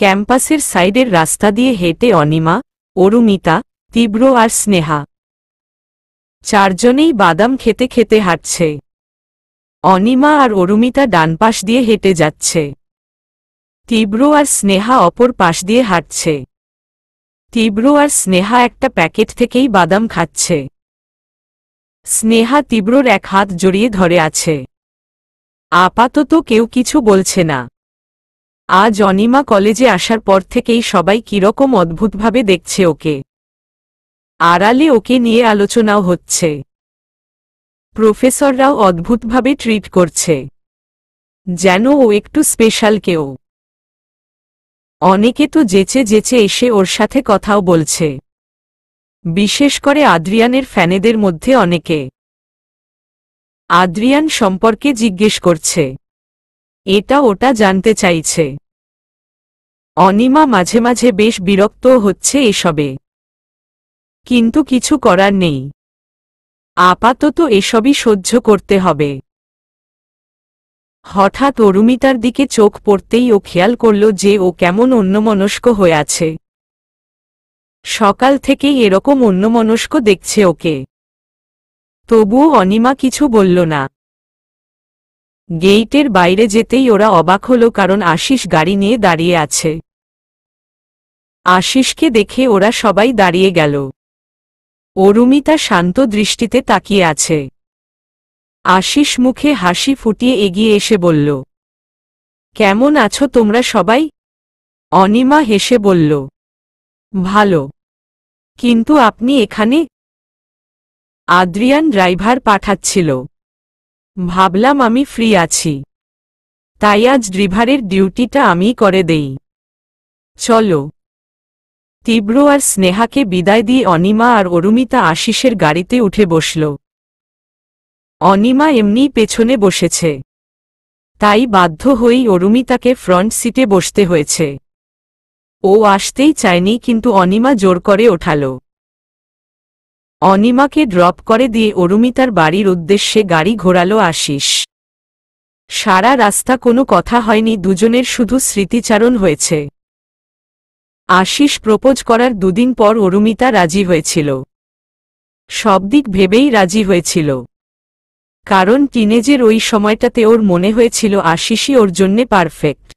ক্যাম্পাসের সাইডের রাস্তা দিয়ে হেঁটে অনিমা অরুমিতা তীব্র আর স্নেহা চারজনেই বাদাম খেতে খেতে হাঁটছে অনিমা আর অরুমিতা ডান পাশ দিয়ে হেঁটে যাচ্ছে তীব্র আর স্নেহা অপর পাশ দিয়ে হাঁটছে তীব্র আর স্নেহা একটা প্যাকেট থেকেই বাদাম খাচ্ছে স্নেহা তীব্রর এক হাত জড়িয়ে ধরে আছে আপাতত কেউ কিছু বলছে না আজ অনিমা কলেজে আসার পর থেকেই সবাই কীরকম অদ্ভুতভাবে দেখছে ওকে আড়ালে ওকে নিয়ে আলোচনাও হচ্ছে প্রফেসররাও অদ্ভুতভাবে ট্রিট করছে যেন ও একটু স্পেশাল কেউ অনেকে তো যেচে যেচে এসে ওর সাথে কথাও বলছে বিশেষ করে আদ্রিয়ানের ফ্যানেদের মধ্যে অনেকে আদ্রিয়ান সম্পর্কে জিজ্ঞেস করছে এটা ওটা জানতে চাইছে অনিমা মাঝে মাঝে বেশ বিরক্ত হচ্ছে এসবে কিন্তু কিছু করার নেই আপাতত এসবই সহ্য করতে হবে হঠাৎ অরুমিতার দিকে চোখ পড়তেই ও খেয়াল করল যে ও কেমন অন্যমনস্ক হয়ে আছে সকাল থেকেই এরকম অন্যমনস্ক দেখছে ওকে তবুও অনিমা কিছু বলল না গেইটের বাইরে যেতেই ওরা অবাক হল কারণ আশিস গাড়ি নিয়ে দাঁড়িয়ে আছে আশিসকে দেখে ওরা সবাই দাঁড়িয়ে গেল অরুমিতা শান্ত দৃষ্টিতে তাকিয়ে আছে আশিস মুখে হাসি ফুটিয়ে এগিয়ে এসে বলল কেমন আছো তোমরা সবাই অনিমা হেসে বলল ভালো কিন্তু আপনি এখানে আদ্রিয়ান ড্রাইভার পাঠাচ্ছিল ভাবলাম আমি ফ্রি আছি তাই আজ ড্রিভারের ডিউটিটা আমি করে দেই চলো তীব্র আর স্নেহাকে বিদায় দিয়ে অনিমা আর অরুমিতা আশিসের গাড়িতে উঠে বসল অনিমা এমনি পেছনে বসেছে তাই বাধ্য হয়েই অরুমিতাকে ফ্রন্ট সিটে বসতে হয়েছে ও আসতেই চায়নি কিন্তু অনিমা জোর করে ওঠালো অনিমাকে ড্রপ করে দিয়ে অরুমিতার বাড়ির উদ্দেশ্যে গাড়ি ঘোরালো আশিস সারা রাস্তা কোনো কথা হয়নি দুজনের শুধু স্মৃতিচারণ হয়েছে আশিস প্রপোজ করার দুদিন পর অরুমিতা রাজি হয়েছিল সব দিক ভেবেই রাজি হয়েছিল কারণ টিনেজের ওই সময়টাতে ওর মনে হয়েছিল আশিসই ওর জন্যে পারফেক্ট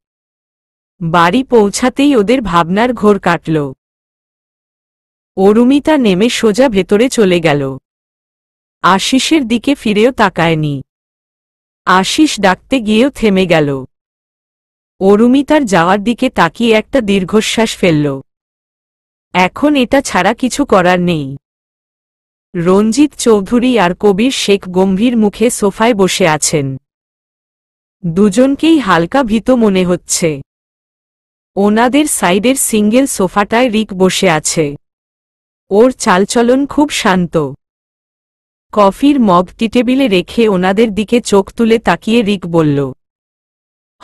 বাড়ি পৌঁছাতেই ওদের ভাবনার ঘোর কাটল অরুমিতা নেমে সোজা ভেতরে চলে গেল আশিসের দিকে ফিরেও তাকায়নি আশিস ডাকতে গিয়েও থেমে গেল অরুমিতার যাওয়ার দিকে তাকিয়ে একটা দীর্ঘশ্বাস ফেলল এখন এটা ছাড়া কিছু করার নেই রঞ্জিত চৌধুরী আর কবির শেখ গম্ভীর মুখে সোফায় বসে আছেন দুজনকেই হালকা ভীত মনে হচ্ছে ওনাদের সাইডের সিঙ্গেল সোফাটায় রিক বসে আছে ওর চালচলন খুব শান্ত কফির মগটি টেবিলে রেখে ওনাদের দিকে চোখ তুলে তাকিয়ে রিক বলল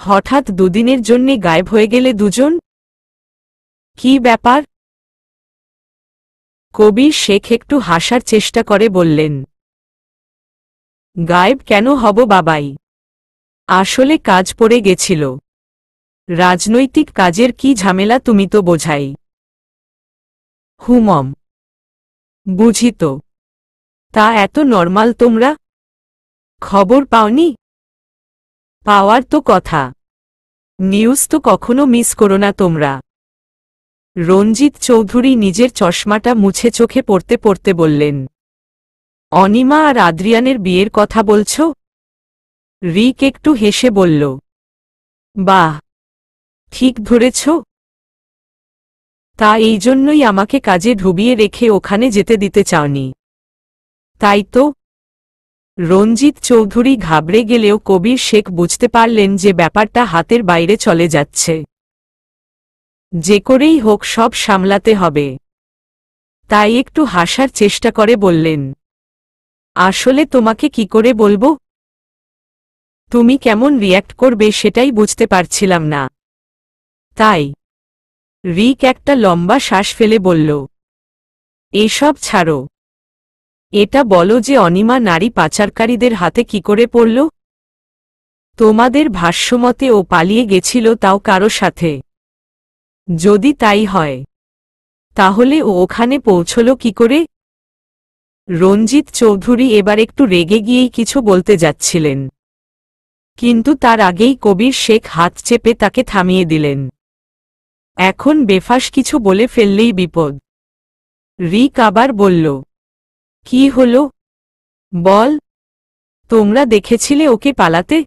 হঠাৎ দুদিনের জন্যে গায়েব হয়ে গেলে দুজন কি ব্যাপার কবির শেখ একটু হাসার চেষ্টা করে বললেন গায়েব কেন হব বাবাই আসলে কাজ পড়ে গেছিল রাজনৈতিক কাজের কি ঝামেলা তুমি তো বোঝাই হুমম বুঝিত তা এত নর্মাল তোমরা খবর পাওনি পাওয়ার তো কথা নিউজ তো কখনো মিস করো না তোমরা রঞ্জিত চৌধুরী নিজের চশমাটা মুছে চোখে পড়তে পড়তে বললেন অনিমা আর আদ্রিয়ানের বিয়ের কথা বলছ রিক একটু হেসে বলল বাহ ঠিক ধরেছ তা এই জন্যই আমাকে কাজে ঢুবিয়ে রেখে ওখানে যেতে দিতে চাওনি তাই তো রঞ্জিত চৌধুরী ঘাবড়ে গেলেও কবির শেখ বুঝতে পারলেন যে ব্যাপারটা হাতের বাইরে চলে যাচ্ছে যে করেই হোক সব সামলাতে হবে তাই একটু হাসার চেষ্টা করে বললেন আসলে তোমাকে কি করে বলবো তুমি কেমন রিয়্যাক্ট করবে সেটাই বুঝতে পারছিলাম না তাই রিক একটা লম্বা শ্বাস ফেলে বলল এসব ছাড়ো এটা বলো যে অনিমা নারী পাচারকারীদের হাতে কি করে পড়ল তোমাদের ভাষ্যমতে ও পালিয়ে গেছিল তাও কারো সাথে যদি তাই হয় তাহলে ও ওখানে পৌঁছল কি করে রঞ্জিত চৌধুরী এবার একটু রেগে গিয়েই কিছু বলতে যাচ্ছিলেন কিন্তু তার আগেই কবির শেখ হাত চেপে তাকে থামিয়ে দিলেন এখন বেফাস কিছু বলে ফেললেই বিপদ রিক আবার বলল কি হল বল তোমরা দেখেছিলে ওকে পালাতে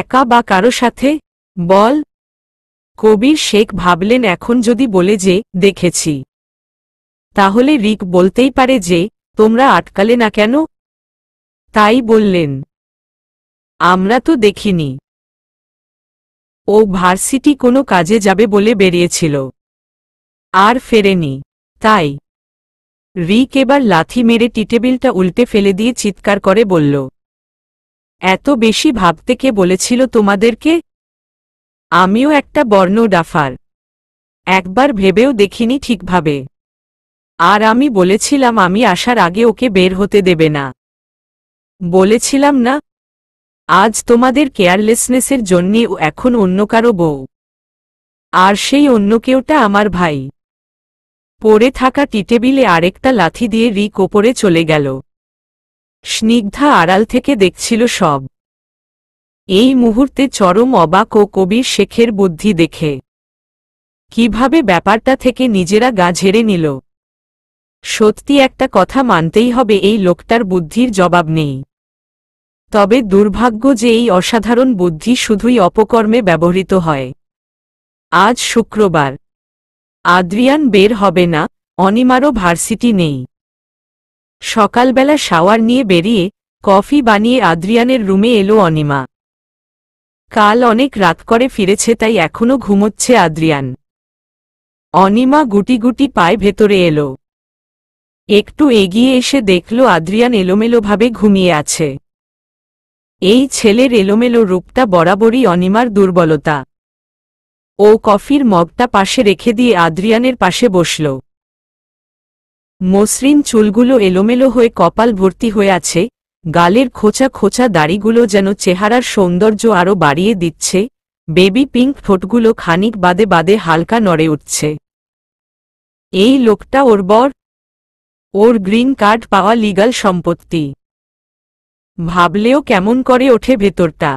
একা বা কারো সাথে বল কবির শেখ ভাবলেন এখন যদি বলে যে দেখেছি তাহলে রিক বলতেই পারে যে তোমরা আটকালে না কেন তাই বললেন আমরা তো দেখিনি ও ভার্সিটি কোনো কাজে যাবে বলে বেরিয়েছিল আর ফেরেনি তাই রিক এবার লাথি মেরে টিটেবিলটা উল্টে ফেলে দিয়ে চিৎকার করে বলল এত বেশি ভাবতে কে বলেছিল তোমাদেরকে আমিও একটা বর্ণ ডাফার একবার ভেবেও দেখিনি ঠিকভাবে আর আমি বলেছিলাম আমি আসার আগে ওকে বের হতে দেবে না বলেছিলাম না আজ তোমাদের কেয়ারলেসনেসের ও এখন অন্য কারো বউ আর সেই অন্য কেউটা আমার ভাই পড়ে থাকা টিটেবিলে আরেকটা লাথি দিয়ে রিক ওপরে চলে গেল স্নিগ্ধা আড়াল থেকে দেখছিল সব এই মুহূর্তে চরম অবাক ও কবির শেখের বুদ্ধি দেখে কিভাবে ব্যাপারটা থেকে নিজেরা গা ঝেড়ে নিল সত্যি একটা কথা মানতেই হবে এই লোকটার বুদ্ধির জবাব নেই তবে দুর্ভাগ্য যে এই অসাধারণ বুদ্ধি শুধুই অপকর্মে ব্যবহৃত হয় আজ শুক্রবার আদ্রিয়ান বের হবে না অনিমারও ভার্সিটি নেই সকালবেলা শাওয়ার নিয়ে বেরিয়ে কফি বানিয়ে আদ্রিয়ানের রুমে এলো অনিমা কাল অনেক রাত করে ফিরেছে তাই এখনও ঘুমোচ্ছে আদ্রিয়ান অনিমা গুটি গুটি পায়ে ভেতরে এলো একটু এগিয়ে এসে দেখল আদ্রিয়ান এলোমেলোভাবে ঘুমিয়ে আছে এই ছেলের এলোমেলো রূপটা বরাবরই অনিমার দুর্বলতা ও কফির মগটা পাশে রেখে দিয়ে আদ্রিয়ানের পাশে বসল মসৃণ চুলগুলো এলোমেলো হয়ে কপাল ভর্তি হয়ে আছে গালের খোঁচা খোঁচা দাড়িগুলো যেন চেহারার সৌন্দর্য আরও বাড়িয়ে দিচ্ছে বেবি পিঙ্ক ফোটগুলো খানিক বাদে বাদে হালকা নড়ে উঠছে এই লোকটা ওর বর ওর গ্রিন কার্ড পাওয়া লিগাল সম্পত্তি ভাবলেও কেমন করে ওঠে ভেতরটা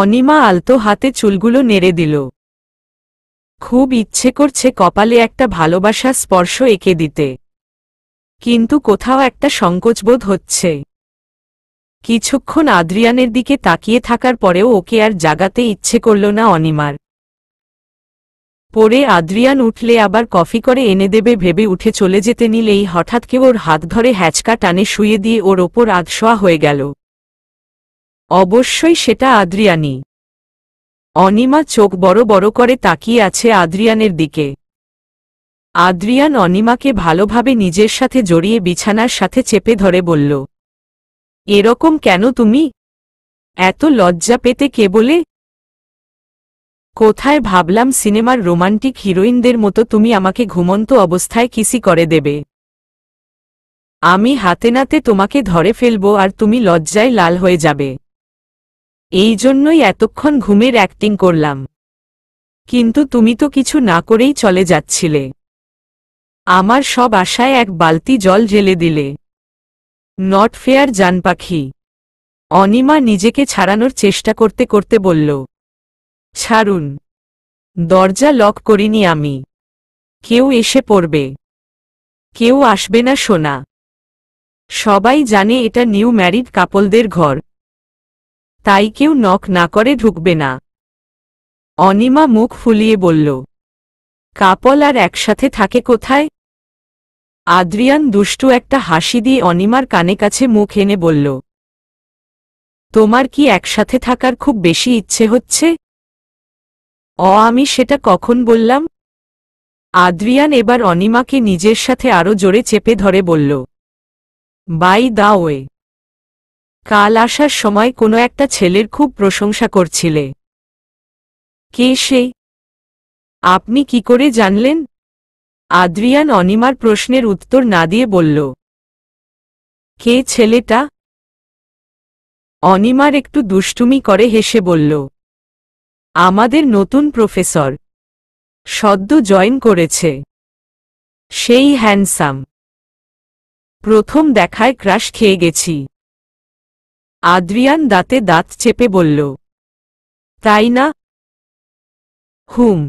অনিমা আলতো হাতে চুলগুলো নেড়ে দিল খুব ইচ্ছে করছে কপালে একটা ভালোবাসার স্পর্শ এঁকে দিতে কিন্তু কোথাও একটা সংকোচবোধ হচ্ছে কিছুক্ষণ আদ্রিয়ানের দিকে তাকিয়ে থাকার পরেও ওকে আর জাগাতে ইচ্ছে করল না অনিমার পরে আদ্রিয়ান উঠলে আবার কফি করে এনে দেবে ভেবে উঠে চলে যেতে নিলেই হঠাৎ কেউ ওর হাত ধরে হ্যাচকা টানে শুয়ে দিয়ে ওর ওপর আধশোয়া হয়ে গেল অবশ্যই সেটা আদ্রিয়ানি অনিমা চোখ বড় বড় করে তাকিয়ে আছে আদ্রিয়ানের দিকে আদ্রিয়ান অনিমাকে ভালোভাবে নিজের সাথে জড়িয়ে বিছানার সাথে চেপে ধরে বলল এরকম কেন তুমি এত লজ্জা পেতে কে বলে কোথায় ভাবলাম সিনেমার রোমান্টিক হিরোইনদের মতো তুমি আমাকে ঘুমন্ত অবস্থায় কিসি করে দেবে আমি হাতে নাতে তোমাকে ধরে ফেলব আর তুমি লজ্জায় লাল হয়ে যাবে এই জন্যই এতক্ষণ ঘুমের অ্যাক্টিং করলাম কিন্তু তুমি তো কিছু না করেই চলে যাচ্ছিলে আমার সব আশায় এক বালতি জল ঢেলে দিলে নট ফেয়ার জানপাখি অনিমা নিজেকে ছাড়ানোর চেষ্টা করতে করতে বলল ছাড়ুন দরজা লক করিনি আমি কেউ এসে পড়বে কেউ আসবে না সোনা সবাই জানে এটা নিউ ম্যারিড কাপলদের ঘর তাই কেউ নক না করে ঢুকবে না অনিমা মুখ ফুলিয়ে বলল কাপল আর একসাথে থাকে কোথায় আদ্রিয়ান দুষ্টু একটা হাসি দিয়ে অনিমার কানে কাছে মুখ এনে বলল তোমার কি একসাথে থাকার খুব বেশি ইচ্ছে হচ্ছে অ আমি সেটা কখন বললাম আদ্রিয়ান এবার অনিমাকে নিজের সাথে আরো জোরে চেপে ধরে বলল বাই দা ওয়ে কাল আসার সময় কোনো একটা ছেলের খুব প্রশংসা করছিলে কে সে আপনি কি করে জানলেন আদ্রিয়ান অনিমার প্রশ্নের উত্তর না দিয়ে বলল কে ছেলেটা অনিমার একটু দুষ্টুমি করে হেসে বলল আমাদের নতুন প্রফেসর সদ্য জয়েন করেছে সেই হ্যান্ডসাম প্রথম দেখায় ক্রাশ খেয়ে গেছি আদ্রিয়ান দাঁতে দাঁত চেপে বলল তাই না হুম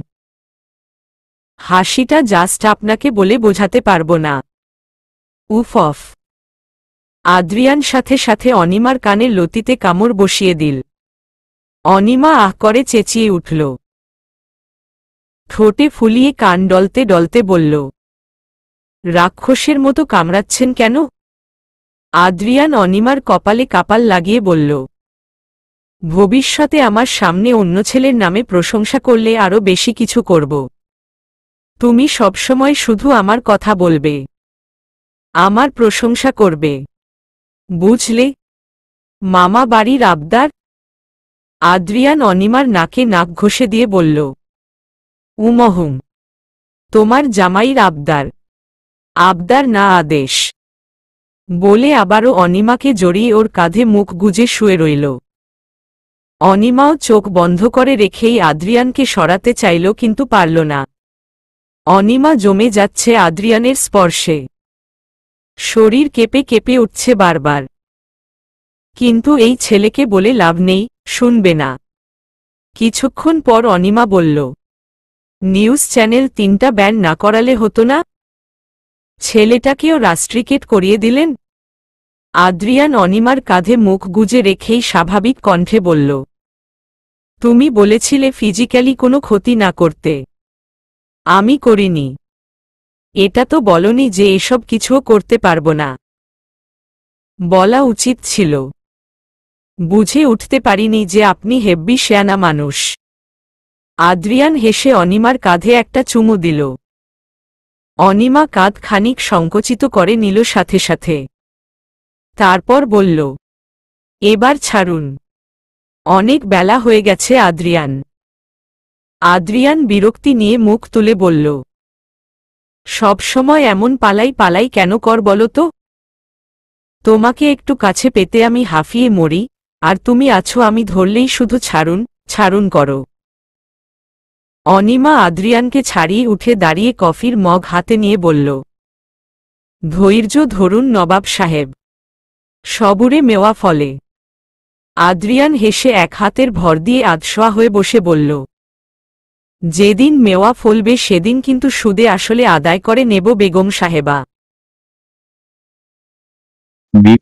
হাসিটা জাস্ট আপনাকে বলে বোঝাতে পারব না উফ অফ আদ্রিয়ান সাথে সাথে অনিমার কানে লতিতে কামড় বসিয়ে দিল অনিমা আহ করে চেঁচিয়ে উঠল ঠোঁটে ফুলিয়ে কান ডলতে ডলতে বলল রাক্ষসের মতো কামড়াচ্ছেন কেন আদ্রিয়ান অনিমার কপালে কাপাল লাগিয়ে বলল ভবিষ্যতে আমার সামনে অন্য ছেলের নামে প্রশংসা করলে আরও বেশি কিছু করব তুমি সবসময় শুধু আমার কথা বলবে আমার প্রশংসা করবে বুঝলে মামা বাড়ির আবদার আদ্রিয়ান অনিমার নাকে নাক ঘষে দিয়ে বলল উমহুম তোমার জামাইর আবদার আবদার না আদেশ বলে আবারও অনিমাকে জড়িয়ে ওর কাঁধে মুখ গুজে শুয়ে রইল অনিমাও চোখ বন্ধ করে রেখেই আদ্রিয়ানকে সরাতে চাইল কিন্তু পারল না অনিমা জমে যাচ্ছে আদ্রিয়ানের স্পর্শে শরীর কেঁপে কেঁপে উঠছে বারবার কিন্তু এই ছেলেকে বলে লাভ নেই শুনবে না কিছুক্ষণ পর অনিমা বলল নিউজ চ্যানেল তিনটা ব্যান না করালে হতো না ছেলেটাকেও রাষ্ট্রিকেট করিয়ে দিলেন আদ্রিয়ান অনিমার কাঁধে মুখ গুজে রেখেই স্বাভাবিক কণ্ঠে বলল তুমি বলেছিলে ফিজিক্যালি কোনো ক্ষতি না করতে আমি করিনি এটা তো বলনি যে এসব কিছুও করতে পারব না বলা উচিত ছিল বুঝে উঠতে পারিনি যে আপনি হেব্বি শ্যানা মানুষ আদ্রিয়ান হেসে অনিমার কাঁধে একটা চুমু দিল অনিমা কাঁধ খানিক সংকোচিত করে নিল সাথে সাথে তারপর বলল এবার ছাড়ুন অনেক বেলা হয়ে গেছে আদ্রিয়ান আদ্রিয়ান বিরক্তি নিয়ে মুখ তুলে বলল সবসময় এমন পালাই পালাই কেন কর বলো তো তোমাকে একটু কাছে পেতে আমি হাঁফিয়ে মরি আর তুমি আছো আমি ধরলেই শুধু ছাড়ুন ছাড়ুন করো অনিমা আদ্রিয়ানকে ছাড়িয়ে উঠে দাঁড়িয়ে কফির মগ হাতে নিয়ে বলল ধৈর্য ধরুন নবাব সাহেব সবুরে মেওয়া ফলে আদ্রিয়ান হেসে এক হাতের ভর দিয়ে আদশোয়া হয়ে বসে বলল যেদিন মেওয়া ফলবে সেদিন কিন্তু সুদে আসলে আদায় করে নেব বেগম সাহেবা বি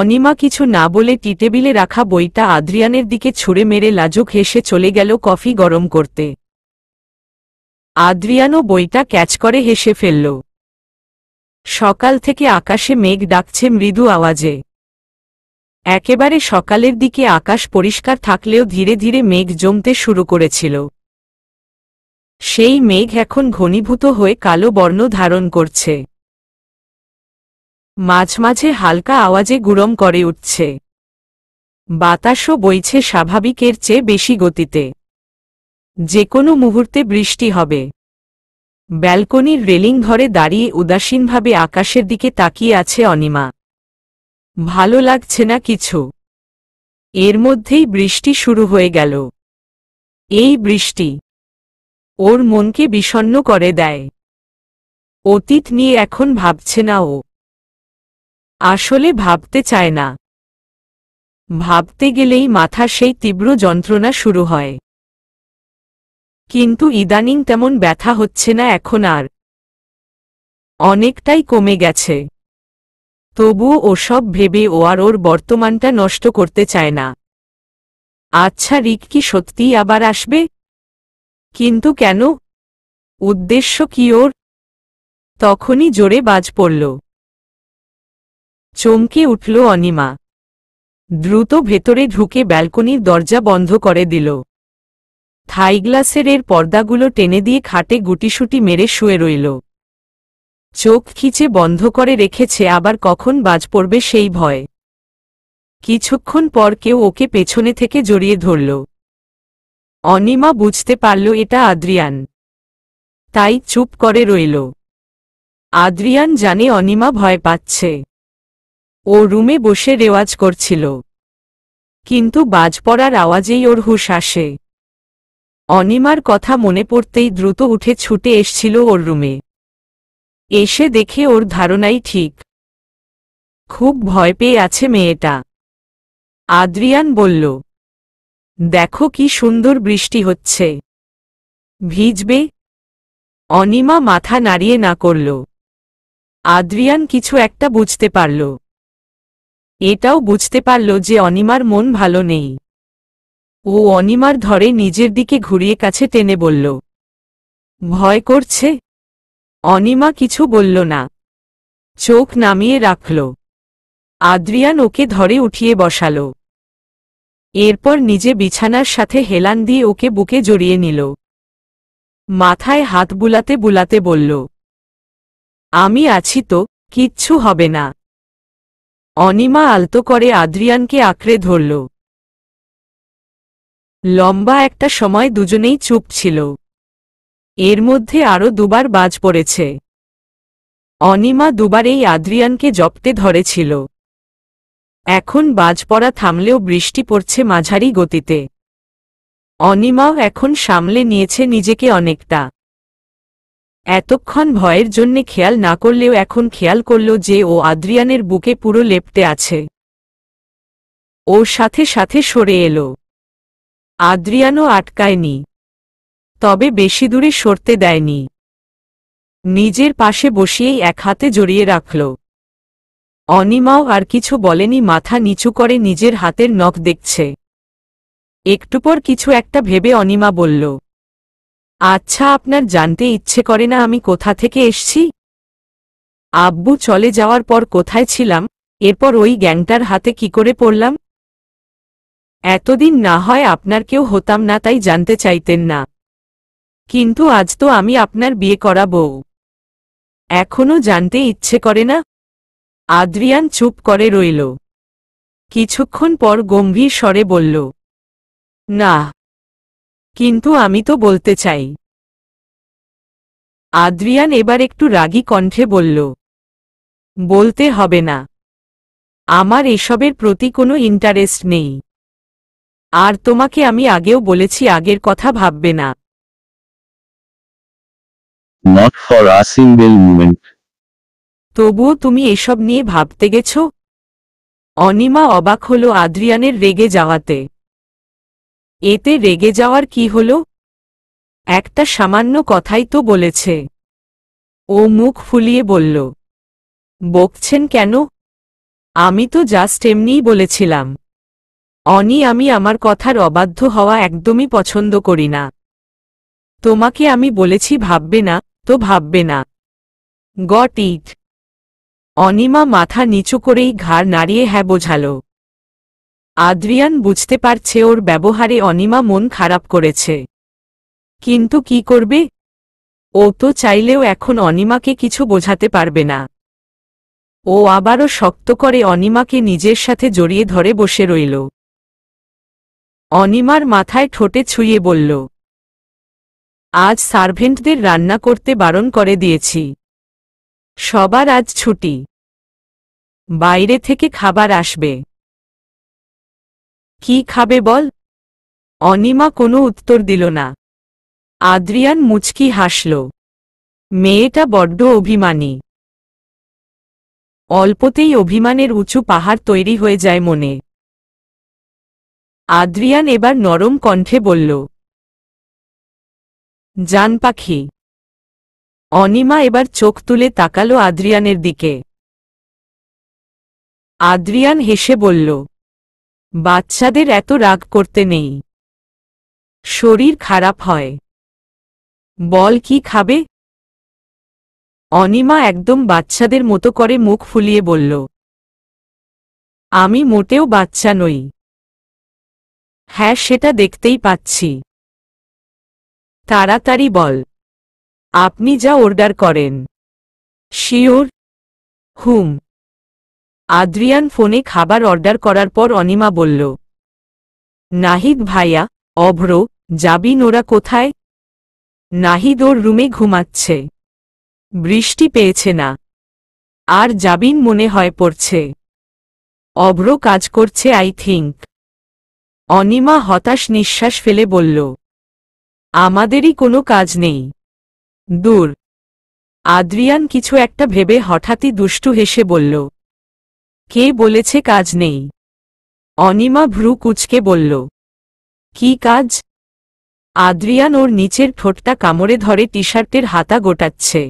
অনিমা কিছু না বলে টিটেবিলে রাখা বইটা আদ্রিয়ানের দিকে ছুঁড়ে মেরে লাজুক হেসে চলে গেল কফি গরম করতে আদ্রিয়ানও বইটা ক্যাচ করে হেসে ফেলল সকাল থেকে আকাশে মেঘ ডাকছে মৃদু আওয়াজে একেবারে সকালের দিকে আকাশ পরিষ্কার থাকলেও ধীরে ধীরে মেঘ জমতে শুরু করেছিল সেই মেঘ এখন ঘনীভূত হয়ে কালো বর্ণ ধারণ করছে মাঝমাঝে হালকা আওয়াজে গুড়ম করে উঠছে বাতাসও বইছে স্বাভাবিকের চেয়ে বেশি গতিতে যে কোনো মুহূর্তে বৃষ্টি হবে ব্যালকনির রেলিং ধরে দাঁড়িয়ে উদাসীনভাবে আকাশের দিকে তাকিয়ে আছে অনিমা ভালো লাগছে না কিছু এর মধ্যেই বৃষ্টি শুরু হয়ে গেল এই বৃষ্টি ওর মনকে বিষণ্ন করে দেয় অতীত নিয়ে এখন ভাবছে না ও আসলে ভাবতে চায় না ভাবতে গেলেই মাথা সেই তীব্র যন্ত্রণা শুরু হয় কিন্তু ইদানিং তেমন ব্যথা হচ্ছে না এখন আর অনেকটাই কমে গেছে তবুও ওসব ভেবে ও আর ওর বর্তমানটা নষ্ট করতে চায় না আচ্ছা রিক কি সত্যিই আবার আসবে কিন্তু কেন উদ্দেশ্য কি ওর তখনই জোরে বাজ পড়ল চমকে উঠল অনিমা দ্রুত ভেতরে ঢুকে ব্যালকনির দরজা বন্ধ করে দিল থাইগ্লাসের এর পর্দাগুলো টেনে দিয়ে খাটে গুটিসুটি মেরে শুয়ে রইল চোখ খিচে বন্ধ করে রেখেছে আবার কখন বাজ পড়বে সেই ভয় কিছুক্ষণ পর কেউ ওকে পেছনে থেকে জড়িয়ে ধরল অনিমা বুঝতে পারল এটা আদ্রিয়ান তাই চুপ করে রইল আদ্রিয়ান জানে অনিমা ভয় পাচ্ছে ও রুমে বসে রেওয়াজ করছিল কিন্তু বাজ পড়ার আওয়াজেই ওর হুশ আসে অনিমার কথা মনে পড়তেই দ্রুত উঠে ছুটে এসছিল ওর রুমে এসে দেখে ওর ধারণাই ঠিক খুব ভয় পেয়ে আছে মেয়েটা আদ্রিয়ান বলল দেখো কি সুন্দর বৃষ্টি হচ্ছে ভিজবে অনিমা মাথা নাড়িয়ে না করল আদ্রিয়ান কিছু একটা বুঝতে পারল এটাও বুঝতে পারল যে অনিমার মন ভালো নেই ও অনিমার ধরে নিজের দিকে ঘুরিয়ে কাছে টেনে বলল ভয় করছে অনিমা কিছু বলল না চোখ নামিয়ে রাখল আদ্রিয়ান ওকে ধরে উঠিয়ে বসাল এরপর নিজে বিছানার সাথে হেলান দিয়ে ওকে বুকে জড়িয়ে নিল মাথায় হাত বুলাতে বুলাতে বলল আমি আছি তো কিচ্ছু হবে না অনিমা আলতো করে আদ্রিয়ানকে আঁকড়ে ধরল লম্বা একটা সময় দুজনেই চুপ ছিল এর মধ্যে আরও দুবার বাজ পড়েছে অনিমা দুবারেই আদ্রিয়ানকে জপতে ধরেছিল এখন বাজ পড়া থামলেও বৃষ্টি পড়ছে মাঝারি গতিতে অনিমাও এখন সামলে নিয়েছে নিজেকে অনেকটা এতক্ষণ ভয়ের জন্যে খেয়াল না করলেও এখন খেয়াল করল যে ও আদ্রিয়ানের বুকে পুরো লেপটে আছে ও সাথে সাথে সরে এলো আদ্রিয়ানও আটকায়নি তবে বেশি দূরে সরতে দেয়নি নিজের পাশে বসিয়েই এক হাতে জড়িয়ে রাখল অনিমাও আর কিছু বলেনি মাথা নিচু করে নিজের হাতের নখ দেখছে একটু পর কিছু একটা ভেবে অনিমা বলল আচ্ছা আপনার জানতে ইচ্ছে করে না আমি কোথা থেকে এসছি আব্বু চলে যাওয়ার পর কোথায় ছিলাম এরপর ওই গ্যাংটার হাতে কি করে পড়লাম এতদিন না হয় আপনার কেউ হতাম না তাই জানতে চাইতেন না কিন্তু আজ তো আমি আপনার বিয়ে করাবো এখনো জানতে ইচ্ছে করে না আদ্রিয়ান চুপ করে রইল কিছুক্ষণ পর গম্ভীর স্বরে বলল না কিন্তু আমি তো বলতে চাই আদ্রিয়ান এবার একটু রাগি কণ্ঠে বলল বলতে হবে না আমার এসবের প্রতি কোনো ইন্টারেস্ট নেই আর তোমাকে আমি আগেও বলেছি আগের কথা ভাববে না তবুও তুমি এসব নিয়ে ভাবতে গেছ অনিমা অবাক হল আদ্রিয়ানের রেগে যাওয়াতে এতে রেগে যাওয়ার কি হলো একটা সামান্য কথাই তো বলেছে ও মুখ ফুলিয়ে বলল বকছেন কেন আমি তো জাস্ট এমনিই বলেছিলাম অনি আমি আমার কথার অবাধ্য হওয়া একদমই পছন্দ করি না তোমাকে আমি বলেছি ভাববে না তো ভাববে না গট ইট অনিমা মাথা নিচু করেই ঘাড় নাড়িয়ে হ্যাঁ বোঝাল আদ্রিয়ান বুঝতে পারছে ওর ব্যবহারে অনিমা মন খারাপ করেছে কিন্তু কি করবে ও তো চাইলেও এখন অনিমাকে কিছু বোঝাতে পারবে না ও আবারও শক্ত করে অনিমাকে নিজের সাথে জড়িয়ে ধরে বসে রইল অনিমার মাথায় ঠোঁটে ছুঁয়ে বলল আজ সার্ভেন্টদের রান্না করতে বারণ করে দিয়েছি সবার আজ ছুটি বাইরে থেকে খাবার আসবে কি খাবে বল অনিমা কোনো উত্তর দিল না আদ্রিয়ান মুচকি হাসল মেয়েটা বড্ড অভিমানী অল্পতেই অভিমানের উঁচু পাহাড় তৈরি হয়ে যায় মনে আদ্রিয়ান এবার নরম কণ্ঠে বলল জান পাখি অনিমা এবার চোখ তুলে তাকালো আদ্রিয়ানের দিকে আদ্রিয়ান হেসে বলল বাচ্চাদের এত রাগ করতে নেই শরীর খারাপ হয় বল কি খাবে অনিমা একদম বাচ্চাদের মতো করে মুখ ফুলিয়ে বলল আমি মোটেও বাচ্চা নই হ্যাঁ সেটা দেখতেই পাচ্ছি তাড়াতাড়ি বল আপনি যা অর্ডার করেন শিওর হুম আদ্রিয়ান ফোনে খাবার অর্ডার করার পর অনিমা বলল নাহিদ ভাইয়া অভ্র যাবিন ওরা কোথায় নাহিদ ওর রুমে ঘুমাচ্ছে বৃষ্টি পেয়েছে না আর জাবিন মনে হয় পড়ছে অভ্র কাজ করছে আই থিঙ্ক অনিমা হতাশ নিঃশ্বাস ফেলে বলল আমাদেরই কোনো কাজ নেই দূর আদ্রিয়ান কিছু একটা ভেবে হঠাৎই দুষ্টু হেসে বলল কে বলেছে কাজ নেই অনিমা ভ্রু কুচকে বলল কি কাজ আদ্রিয়ান ওর নিচের ঠোঁটটা কামড়ে ধরে টি শার্টের হাতা গোটাচ্ছে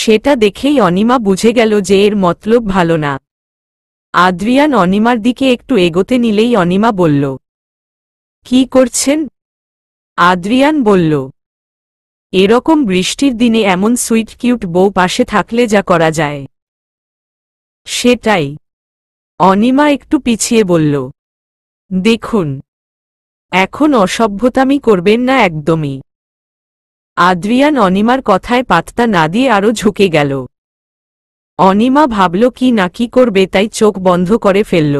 সেটা দেখেই অনিমা বুঝে গেল যে এর মতলব ভালো না আদ্রিয়ান অনিমার দিকে একটু এগোতে নিলেই অনিমা বলল কি করছেন আদ্রিয়ান বলল এরকম বৃষ্টির দিনে এমন সুইট কিউট বউ পাশে থাকলে যা করা যায় সেটাই অনিমা একটু পিছিয়ে বলল দেখুন এখন অসভ্যতামি করবেন না একদমই আদ্রিয়ান অনিমার কথায় পাত্তা না দিয়ে আরও ঝুঁকে গেল অনিমা ভাবল কি না কি করবে তাই চোখ বন্ধ করে ফেলল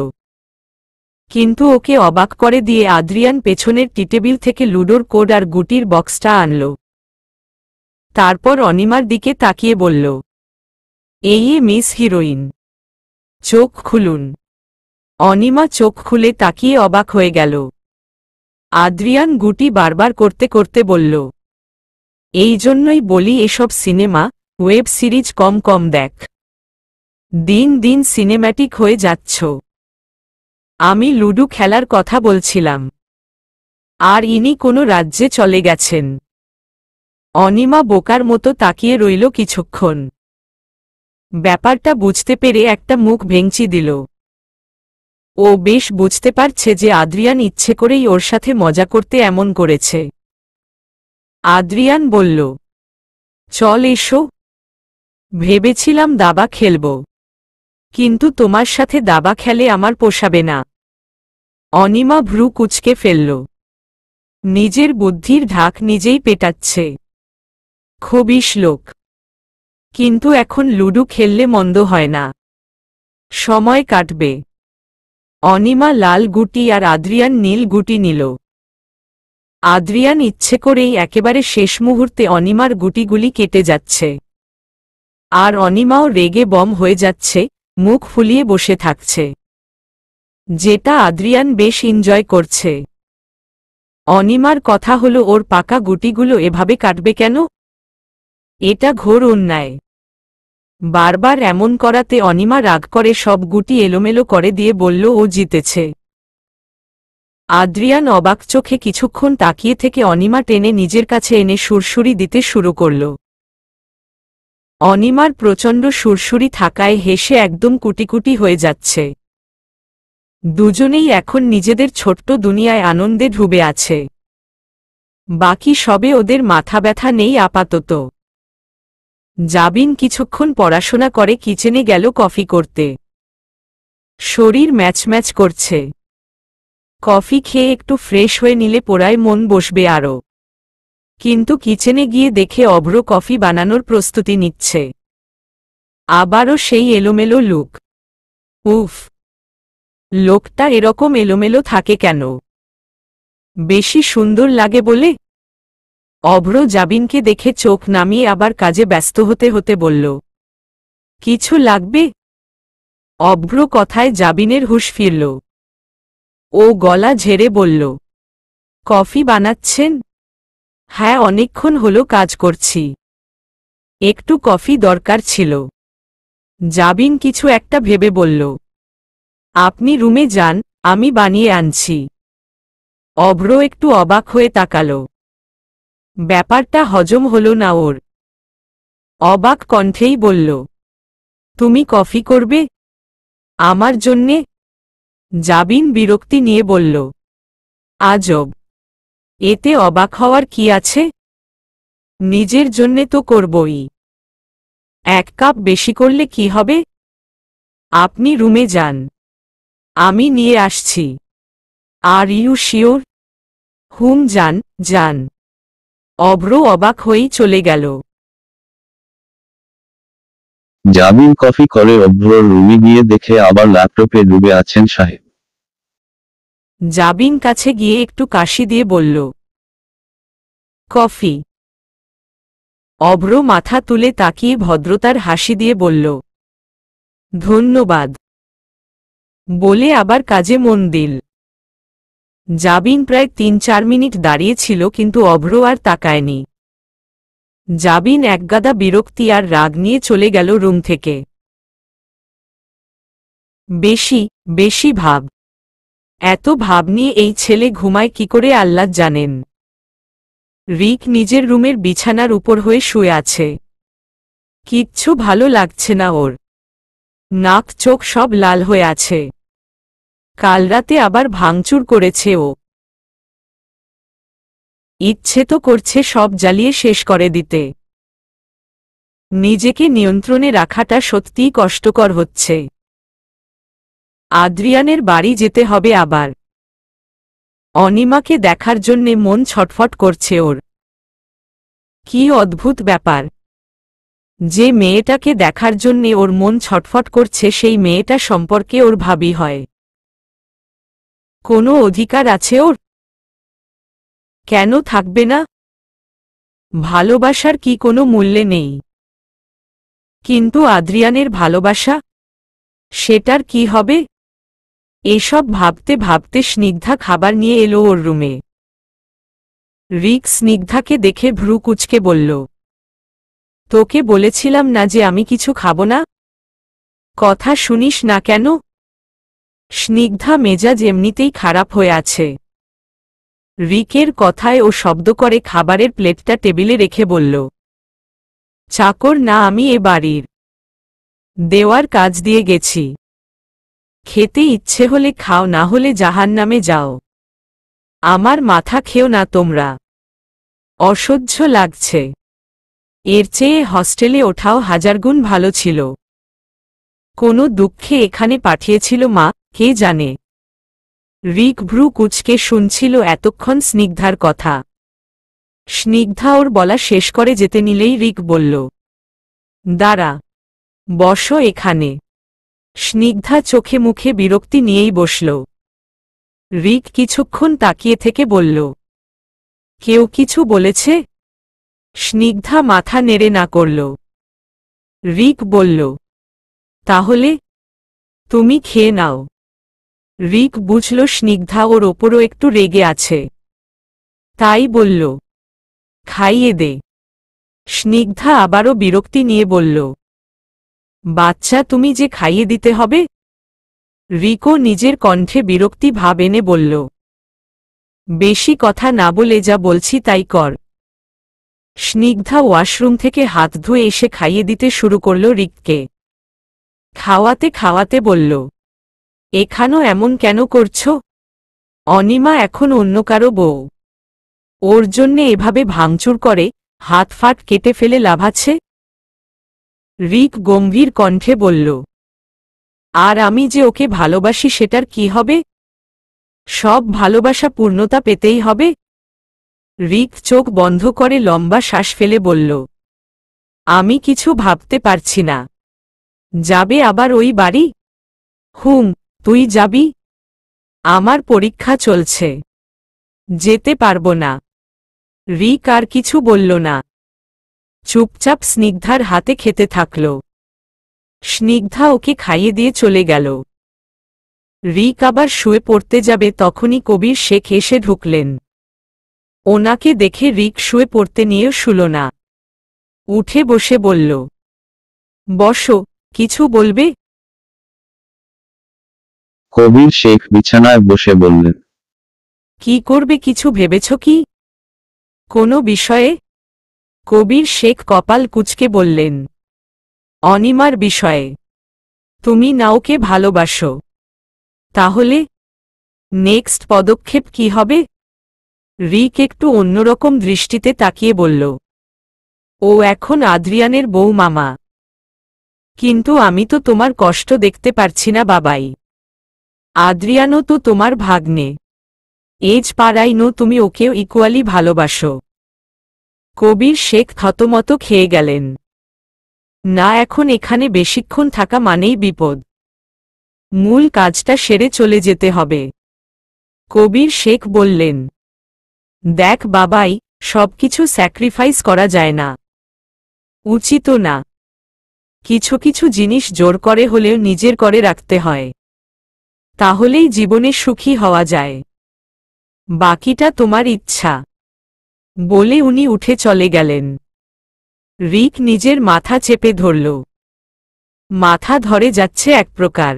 কিন্তু ওকে অবাক করে দিয়ে আদ্রিয়ান পেছনের টিটেবিল থেকে লুডোর কোড আর গুটির বক্সটা আনল তারপর অনিমার দিকে তাকিয়ে বলল এই মিস হিরোইন চোখ খুলুন অনিমা চোখ খুলে তাকিয়ে অবাক হয়ে গেল আদ্রিয়ান গুটি বারবার করতে করতে বলল এই জন্যই বলি এসব সিনেমা ওয়েব সিরিজ কম কম দেখ দিন দিন সিনেম্যাটিক হয়ে যাচ্ছ আমি লুডু খেলার কথা বলছিলাম আর ইনি কোনো রাজ্যে চলে গেছেন অনিমা বোকার মতো তাকিয়ে রইল কিছুক্ষণ ব্যাপারটা বুঝতে পেরে একটা মুখ ভেঙচি দিল ও বেশ বুঝতে পারছে যে আদ্রিয়ান ইচ্ছে করেই ওর সাথে মজা করতে এমন করেছে আদ্রিয়ান বলল চল এসো ভেবেছিলাম দাবা খেলব কিন্তু তোমার সাথে দাবা খেলে আমার পোষাবে না অনিমা ভ্রু কুচকে ফেলল নিজের বুদ্ধির ঢাক নিজেই পেটাচ্ছে খুবই লোক কিন্তু এখন লুডু খেললে মন্দ হয় না সময় কাটবে অনিমা লাল গুটি আর আদ্রিয়ান নীল গুটি নিল আদ্রিয়ান ইচ্ছে করেই একেবারে শেষ মুহূর্তে অনিমার গুটিগুলি কেটে যাচ্ছে আর অনিমাও রেগে বম হয়ে যাচ্ছে মুখ ফুলিয়ে বসে থাকছে যেটা আদ্রিয়ান বেশ এনজয় করছে অনিমার কথা হলো ওর পাকা গুটিগুলো এভাবে কাটবে কেন এটা ঘোর অন্যায় বারবার এমন করাতে অনিমা রাগ করে সব গুটি এলোমেলো করে দিয়ে বলল ও জিতেছে আদ্রিয়ান অবাক চোখে কিছুক্ষণ তাকিয়ে থেকে অনিমা টেনে নিজের কাছে এনে সুরসুরি দিতে শুরু করল অনিমার প্রচণ্ড সুরসুরি থাকায় হেসে একদম কুটিকুটি হয়ে যাচ্ছে দুজনেই এখন নিজেদের ছোট্ট দুনিয়ায় আনন্দে ডুবে আছে বাকি সবে ওদের মাথা ব্যথা নেই আপাতত জাবিন কিছুক্ষণ পড়াশোনা করে কিচেনে গেল কফি করতে শরীর ম্যাচ ম্যাচ করছে কফি খেয়ে একটু ফ্রেশ হয়ে নিলে পোড়ায় মন বসবে আরও কিন্তু কিচেনে গিয়ে দেখে অভ্র কফি বানানোর প্রস্তুতি নিচ্ছে আবারও সেই এলোমেলো লুক উফ লোকটা এরকম এলোমেলো থাকে কেন বেশি সুন্দর লাগে বলে অভ্র জাবিনকে দেখে চোখ নামিয়ে আবার কাজে ব্যস্ত হতে হতে বলল কিছু লাগবে অভ্র কথায় জাবিনের হুশ ফিরল ও গলা ঝেড়ে বলল কফি বানাচ্ছেন হ্যাঁ অনেকক্ষণ হল কাজ করছি একটু কফি দরকার ছিল জাবিন কিছু একটা ভেবে বলল আপনি রুমে যান আমি বানিয়ে আনছি অভ্র একটু অবাক হয়ে তাকালো ব্যাপারটা হজম হল না ওর অবাক কণ্ঠেই বলল তুমি কফি করবে আমার জন্যে জাবিন বিরক্তি নিয়ে বলল আজব এতে অবাক হওয়ার কি আছে নিজের জন্যে তো করবই এক কাপ বেশি করলে কি হবে আপনি রুমে যান আমি নিয়ে আসছি আর ইউ শিওর হুম যান যান অভ্র অবাক হয়েই চলে গেল জামিন কফি করে অভ্রর রুমি গিয়ে দেখে আবার ল্যাপটপে ডুবে আছেন সাহেব জাবিন কাছে গিয়ে একটু কাশি দিয়ে বলল কফি অভ্র মাথা তুলে তাকিয়ে ভদ্রতার হাসি দিয়ে বলল ধন্যবাদ বলে আবার কাজে মন দিল জাবিন প্রায় তিন চার মিনিট দাঁড়িয়েছিল কিন্তু অভ্র আর তাকায়নি জাবিন একগাদা বিরক্তি আর রাগ নিয়ে চলে গেল রুম থেকে বেশি বেশি ভাব এত ভাব নিয়ে এই ছেলে ঘুমায় কি করে আল্লাহ জানেন রিক নিজের রুমের বিছানার উপর হয়ে শুয়ে আছে কিচ্ছু ভালো লাগছে না ওর নাক চোখ সব লাল হয়ে আছে কাল রাতে আবার ভাঙচুর করেছে ও ইচ্ছে তো করছে সব জ্বালিয়ে শেষ করে দিতে নিজেকে নিয়ন্ত্রণে রাখাটা সত্যিই কষ্টকর হচ্ছে আদ্রিয়ানের বাড়ি যেতে হবে আবার অনিমাকে দেখার জন্যে মন ছটফট করছে ওর কি অদ্ভুত ব্যাপার যে মেয়েটাকে দেখার জন্যে ওর মন ছটফট করছে সেই মেয়েটা সম্পর্কে ওর ভাবি হয় কোনো অধিকার আছে ওর কেন থাকবে না ভালোবাসার কি কোনো মূল্যে নেই কিন্তু আদ্রিয়ানের ভালোবাসা সেটার কি হবে এসব ভাবতে ভাবতে স্নিগ্ধা খাবার নিয়ে এলো ওর রুমে রিক স্নিগ্ধাকে দেখে ভ্রু কুচকে বলল তোকে বলেছিলাম না যে আমি কিছু খাব না কথা শুনিস না কেন স্নিগ্ধা মেজাজ এমনিতেই খারাপ হয়ে আছে রিকের কথায় ও শব্দ করে খাবারের প্লেটটা টেবিলে রেখে বলল চাকর না আমি এ বাড়ির দেওয়ার কাজ দিয়ে গেছি খেতে ইচ্ছে হলে খাও না হলে জাহান নামে যাও আমার মাথা খেও না তোমরা অসহ্য লাগছে এর চেয়ে হস্টেলে ওঠাও হাজারগুণ ভালো ছিল কোনো দুঃখে এখানে পাঠিয়েছিল মা কে জানে রিক ভ্রু কুচকে শুনছিল এতক্ষণ স্নিগ্ধার কথা স্নিগ্ধা ওর বলা শেষ করে যেতে নিলেই রিক বলল দাঁড়া বস এখানে স্নিগ্ধা চোখে মুখে বিরক্তি নিয়েই বসল রিক কিছুক্ষণ তাকিয়ে থেকে বলল কেউ কিছু বলেছে স্নিগ্ধা মাথা নেড়ে না করল রিক বলল তাহলে তুমি খেয়ে নাও রিক বুঝল স্নিগ্ধা ওর ওপরও একটু রেগে আছে তাই বলল খাইয়ে দে স্নিগ্ধা আবারও বিরক্তি নিয়ে বলল বাচ্চা তুমি যে খাইয়ে দিতে হবে রিকো নিজের কণ্ঠে বিরক্তি ভাব এনে বলল বেশি কথা না বলে যা বলছি তাই কর স্নিগ্ধা ওয়াশরুম থেকে হাত ধুয়ে এসে খাইয়ে দিতে শুরু করল রিককে খাওয়াতে খাওয়াতে বলল এখানো এমন কেন করছো অনিমা এখন অন্য কারো বউ ওর জন্যে এভাবে ভাঙচুর করে হাত ফাট কেটে ফেলে লাভাচ্ছে রিক গম্ভীর কণ্ঠে বলল আর আমি যে ওকে ভালোবাসি সেটার কি হবে সব ভালোবাসা পূর্ণতা পেতেই হবে রিক চোখ বন্ধ করে লম্বা শ্বাস ফেলে বলল আমি কিছু ভাবতে পারছি না যাবে আবার ওই বাড়ি হুম তুই যাবি আমার পরীক্ষা চলছে যেতে পারব না রিক আর কিছু বলল না চুপচাপ স্নিগ্ধার হাতে খেতে থাকল স্নিগ্ধা ওকে খাইয়ে দিয়ে চলে গেল রিক আবার শুয়ে পড়তে যাবে তখনই কবির শেখ এসে ঢুকলেন ওনাকে দেখে রিক শুয়ে পড়তে নিয়েও শুল না উঠে বসে বলল বসো কিছু বলবে কবির শেখ বিছানায় বসে বললেন কি করবে কিছু ভেবেছ কি কোনো বিষয়ে কবির শেখ কপাল কুচকে বললেন অনিমার বিষয়ে তুমি নাওকে ভালোবাসো তাহলে নেক্সট পদক্ষেপ কি হবে রিক একটু অন্যরকম দৃষ্টিতে তাকিয়ে বলল ও এখন আদ্রিয়ানের বউ মামা কিন্তু আমি তো তোমার কষ্ট দেখতে পারছি না বাবাই আদ্রিয়ানো তো তোমার ভাগ্নে এজ পাড়াইনো তুমি ওকেও ইকুয়ালি ভালোবাসো কবির শেখ থতমত খেয়ে গেলেন না এখন এখানে বেশিক্ষণ থাকা মানেই বিপদ মূল কাজটা সেরে চলে যেতে হবে কবির শেখ বললেন দেখ বাবাই সবকিছু স্যাক্রিফাইস করা যায় না উচিত না কিছু কিছু জিনিস জোর করে হলেও নিজের করে রাখতে হয় তাহলেই জীবনে সুখী হওয়া যায় বাকিটা তোমার ইচ্ছা বলে উনি উঠে চলে গেলেন রিক নিজের মাথা চেপে ধরল মাথা ধরে যাচ্ছে এক প্রকার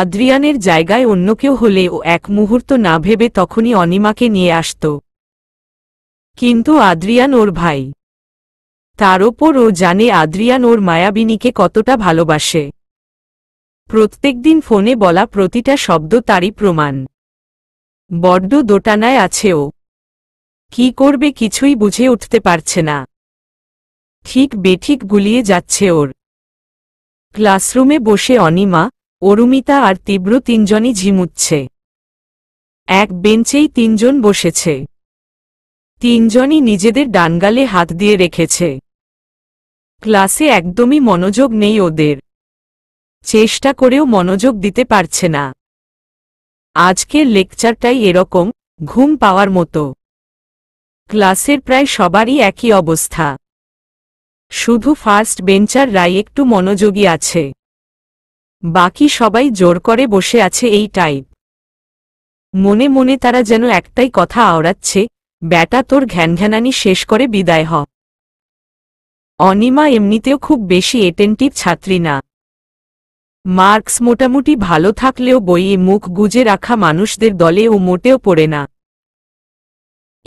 আদ্রিয়ানের জায়গায় অন্য কেউ হলে ও এক মুহূর্ত না ভেবে তখনই অনিমাকে নিয়ে আসত কিন্তু আদ্রিয়ান ওর ভাই তার ওপর ও জানে আদ্রিয়ান ওর মায়াবিনীকে কতটা ভালোবাসে প্রত্যেক দিন ফোনে বলা প্রতিটা শব্দ তারই প্রমাণ বড্ড দোটানায় আছে ও কি করবে কিছুই বুঝে উঠতে পারছে না ঠিক বেঠিক গুলিয়ে যাচ্ছে ওর ক্লাসরুমে বসে অনিমা অরুমিতা আর তীব্র তিনজনই ঝিমুচ্ছে এক বেঞ্চেই তিনজন বসেছে তিনজনই নিজেদের ডানগালে হাত দিয়ে রেখেছে ক্লাসে একদমই মনোযোগ নেই ওদের চেষ্টা করেও মনোযোগ দিতে পারছে না আজকের লেকচারটাই এরকম ঘুম পাওয়ার মতো ক্লাসের প্রায় সবারই একই অবস্থা শুধু ফার্স্ট বেঞ্চার রাই একটু মনোযোগী আছে বাকি সবাই জোর করে বসে আছে এই টাইপ মনে মনে তারা যেন একটাই কথা আওড়াচ্ছে ব্যাটা তোর ঘ্যানঘ্যানানি শেষ করে বিদায় হ অনিমা এমনিতেও খুব বেশি এটেন্টিভ ছাত্রী না মার্কস মোটামুটি ভালো থাকলেও বইয়ে মুখ গুজে রাখা মানুষদের দলে ও মোটেও পড়ে না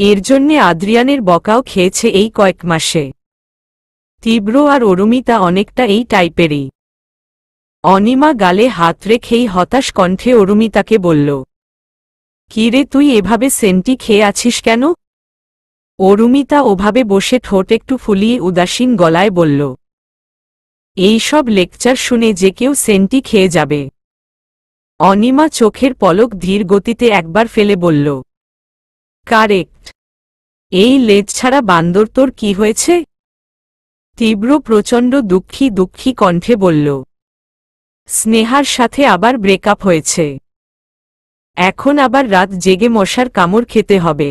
এর জন্যে আদ্রিয়ানের বকাও খেয়েছে এই কয়েক মাসে তীব্র আর অরুমিতা অনেকটা এই টাইপেরই অনিমা গালে হাত রেখেই হতাশ কণ্ঠে অরুমিতাকে বলল কিরে তুই এভাবে সেন্টি খেয়ে আছিস কেন অরুমিতা ওভাবে বসে ঠোঁট একটু ফুলিয়ে উদাসীন গলায় বলল এই সব লেকচার শুনে যে কেউ সেন্টি খেয়ে যাবে অনিমা চোখের পলক ধীর গতিতে একবার ফেলে বলল কারেক্ট এই লেজ ছাড়া বান্দর তোর কি হয়েছে তীব্র প্রচণ্ড দুঃখী দুঃখী কণ্ঠে বলল স্নেহার সাথে আবার ব্রেকআপ হয়েছে এখন আবার রাত জেগে মশার কামড় খেতে হবে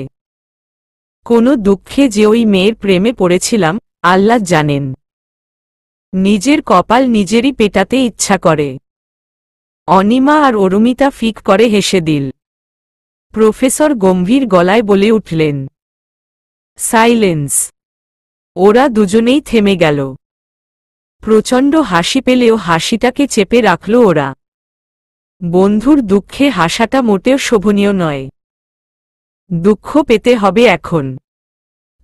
কোনো দুঃখে যে ওই মেয়ের প্রেমে পড়েছিলাম আল্লাহ জানেন নিজের কপাল নিজেরই পেটাতে ইচ্ছা করে অনিমা আর অরুমিতা ফিক করে হেসে দিল প্রফেসর গম্ভীর গলায় বলে উঠলেন সাইলেন্স ওরা দুজনেই থেমে গেল প্রচণ্ড হাসি পেলেও হাসিটাকে চেপে রাখল ওরা বন্ধুর দুঃখে হাসাটা মোটেও শোভনীয় নয় দুঃখ পেতে হবে এখন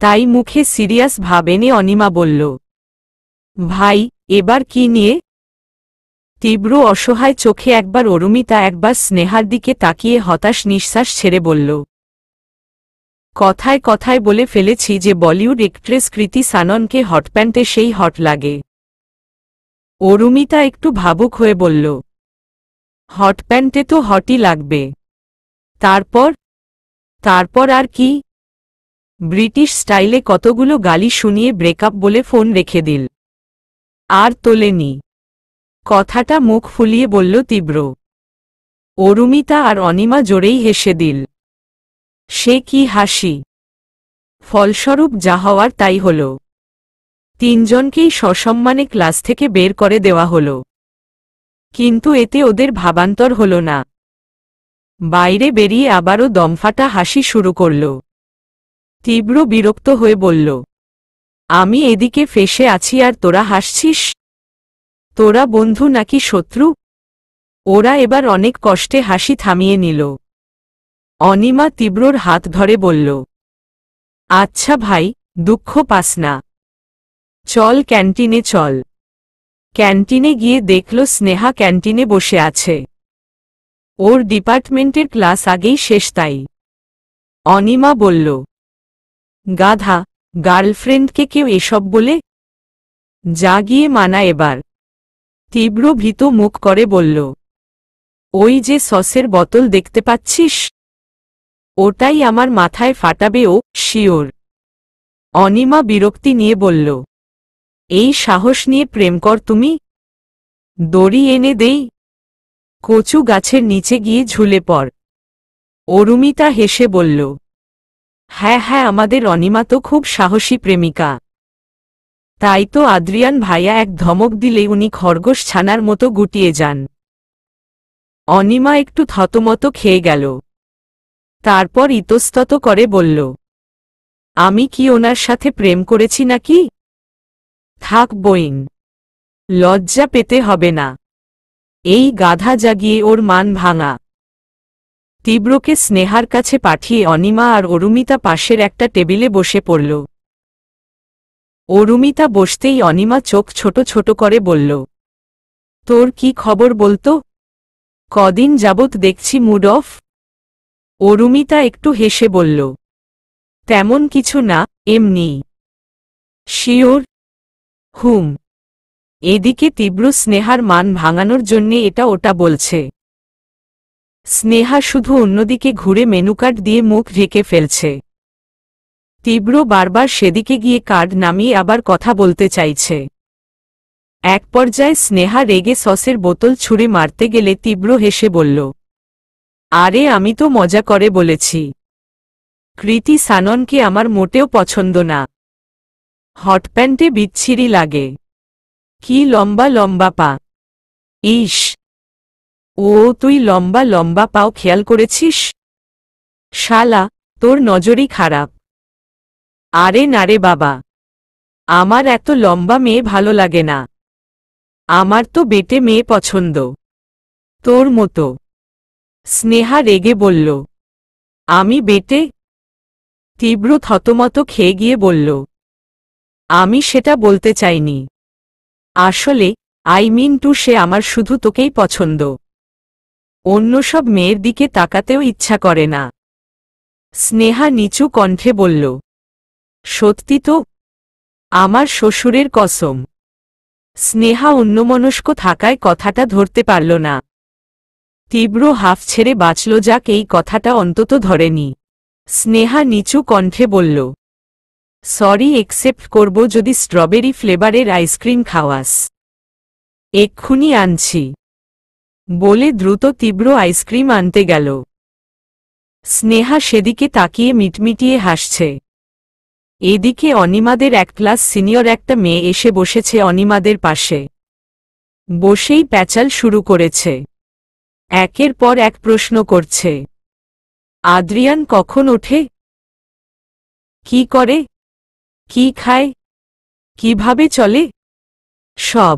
তাই মুখে সিরিয়াস ভাবেনে অনিমা বলল ভাই এবার কি নিয়ে তীব্র অসহায় চোখে একবার অরুমিতা একবার স্নেহার দিকে তাকিয়ে হতাশ নিঃশ্বাস ছেড়ে বলল কথায় কথায় বলে ফেলেছি যে বলিউড একট্রেস কৃতি সাননকে হটপ্যান্টে সেই হট লাগে অরুমিতা একটু ভাবুক হয়ে বলল হটপ্যান্টে তো হটই লাগবে তারপর তারপর আর কি ব্রিটিশ স্টাইলে কতগুলো গালি শুনিয়ে ব্রেকআপ বলে ফোন রেখে দিল আর তোলেনি কথাটা মুখ ফুলিয়ে বলল তীব্র অরুমিতা আর অনিমা জোরেই হেসে দিল সে কি হাসি ফলস্বরূপ যা হওয়ার তাই হল তিনজনকেই সসম্মানে ক্লাস থেকে বের করে দেওয়া হল কিন্তু এতে ওদের ভাবান্তর হল না বাইরে বেরিয়ে আবারও দমফাটা হাসি শুরু করল তীব্র বিরক্ত হয়ে বলল আমি এদিকে ফেসে আছি আর তোরা হাসছিস তোরা বন্ধু নাকি শত্রু ওরা এবার অনেক কষ্টে হাসি থামিয়ে নিল অনিমা তীব্রর হাত ধরে বলল আচ্ছা ভাই দুঃখ পাস না চল ক্যান্টিনে চল ক্যান্টিনে গিয়ে দেখল স্নেহা ক্যান্টিনে বসে আছে ওর ডিপার্টমেন্টের ক্লাস আগেই শেষ তাই অনিমা বলল গাধা গার্লফ্রেন্ডকে কেউ এসব বলে যা গিয়ে মানা এবার তীব্র ভীত মুখ করে বলল ওই যে সসের বোতল দেখতে পাচ্ছিস ওটাই আমার মাথায় ফাটাবে ও শিওর অনিমা বিরক্তি নিয়ে বলল এই সাহস নিয়ে প্রেম কর তুমি দড়ি এনে দেই কচু গাছের নিচে গিয়ে ঝুলে পড় অরুমিতা হেসে বলল হ্যাঁ হ্যাঁ আমাদের অনিমা তো খুব সাহসী প্রেমিকা তাই তো আদ্রিয়ান ভাইয়া এক ধমক দিলে উনি খরগোশ ছানার মতো গুটিয়ে যান অনিমা একটু থতমত খেয়ে গেল তারপর ইতস্তত করে বলল আমি কি ওনার সাথে প্রেম করেছি নাকি থাক বইন লজ্জা পেতে হবে না এই গাধা জাগিয়ে ওর মান ভাঙা তীব্রকে স্নেহার কাছে পাঠিয়ে অনিমা আর অরুমিতা পাশের একটা টেবিলে বসে পড়ল অরুমিতা বসতেই অনিমা চোখ ছোট ছোট করে বলল তোর কি খবর বলতো কদিন যাবত দেখছি মুড অফ অরুমিতা একটু হেসে বলল তেমন কিছু না এমনি শিওর হুম এদিকে তীব্র স্নেহার মান ভাঙানোর জন্যে এটা ওটা বলছে স্নেহা শুধু অন্যদিকে ঘুরে মেনু কার্ড দিয়ে মুখ ঢেকে ফেলছে তীব্র বারবার সেদিকে গিয়ে কার্ড নামিয়ে আবার কথা বলতে চাইছে এক পর্যায়ে স্নেহা রেগে সসের বোতল ছুঁড়ে মারতে গেলে তীব্র হেসে বলল আরে আমি তো মজা করে বলেছি কৃতি সাননকে আমার মোটেও পছন্দ না হটপ্যান্টে বিচ্ছিরি লাগে কি লম্বা লম্বা পা ইস ও তুই লম্বা লম্বা পাও খেয়াল করেছিস শালা তোর নজরই খারাপ আরে নারে বাবা আমার এত লম্বা মেয়ে ভালো লাগে না আমার তো বেটে মেয়ে পছন্দ তোর মতো স্নেহা রেগে বলল আমি বেটে তীব্র থতমত খেয়ে গিয়ে বলল আমি সেটা বলতে চাইনি আসলে আই মিন টু সে আমার শুধু তোকেই পছন্দ অন্য সব মেয়ের দিকে তাকাতেও ইচ্ছা করে না স্নেহা নিচু কণ্ঠে বলল সত্যি তো আমার শ্বশুরের কসম স্নেহা অন্যমনস্ক থাকায় কথাটা ধরতে পারল না তীব্র হাফ ছেড়ে বাঁচল যাক এই কথাটা অন্তত ধরেনি স্নেহা নিচু কণ্ঠে বলল সরি একসেপ্ট করব যদি স্ট্রবেরি ফ্লেভারের আইসক্রিম খাওয়াস এক্ষুনি আনছি বলে দ্রুত তীব্র আইসক্রিম আনতে গেল স্নেহা সেদিকে তাকিয়ে মিটমিটিয়ে হাসছে এদিকে অনিমাদের এক ক্লাস সিনিয়র একটা মেয়ে এসে বসেছে অনিমাদের পাশে বসেই প্যাচাল শুরু করেছে একের পর এক প্রশ্ন করছে আদ্রিয়ান কখন ওঠে কি করে কি খায় কিভাবে চলে সব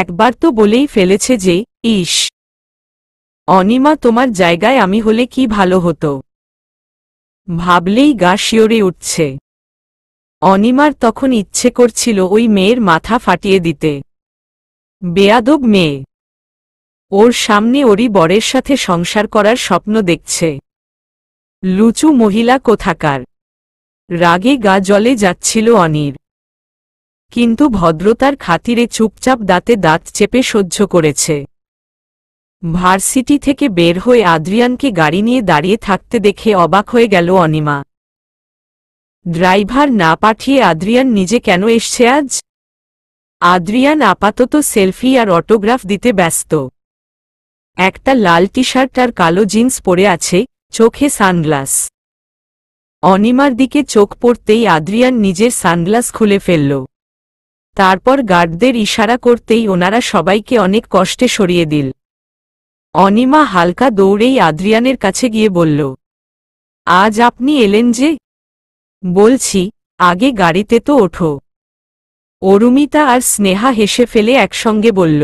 একবার তো বলেই ফেলেছে যে ইস অনিমা তোমার জায়গায় আমি হলে কি ভালো হতো ভাবলেই গা শিওরে উঠছে অনিমার তখন ইচ্ছে করছিল ওই মেয়ের মাথা ফাটিয়ে দিতে বেয়াদব মেয়ে ওর সামনে ওরই বরের সাথে সংসার করার স্বপ্ন দেখছে লুচু মহিলা কোথাকার রাগে গা জলে যাচ্ছিল অনির কিন্তু ভদ্রতার খাতিরে চুপচাপ দাঁতে দাঁত চেপে সহ্য করেছে ভার্সিটি থেকে বের হয়ে আদ্রিয়ানকে গাড়ি নিয়ে দাঁড়িয়ে থাকতে দেখে অবাক হয়ে গেল অনিমা ড্রাইভার না পাঠিয়ে আদ্রিয়ান নিজে কেন এসছে আজ আদ্রিয়ান আপাতত সেলফি আর অটোগ্রাফ দিতে ব্যস্ত একটা লাল টি শার্ট আর কালো জিন্স পরে আছে চোখে সানগ্লাস অনিমার দিকে চোখ পড়তেই আদ্রিয়ান নিজের সানগ্লাস খুলে ফেলল তারপর গার্ডদের ইশারা করতেই ওনারা সবাইকে অনেক কষ্টে সরিয়ে দিল অনিমা হালকা দৌড়েই আদ্রিয়ানের কাছে গিয়ে বলল আজ আপনি এলেন যে বলছি আগে গাড়িতে তো ওঠো অরুমিতা আর স্নেহা হেসে ফেলে একসঙ্গে বলল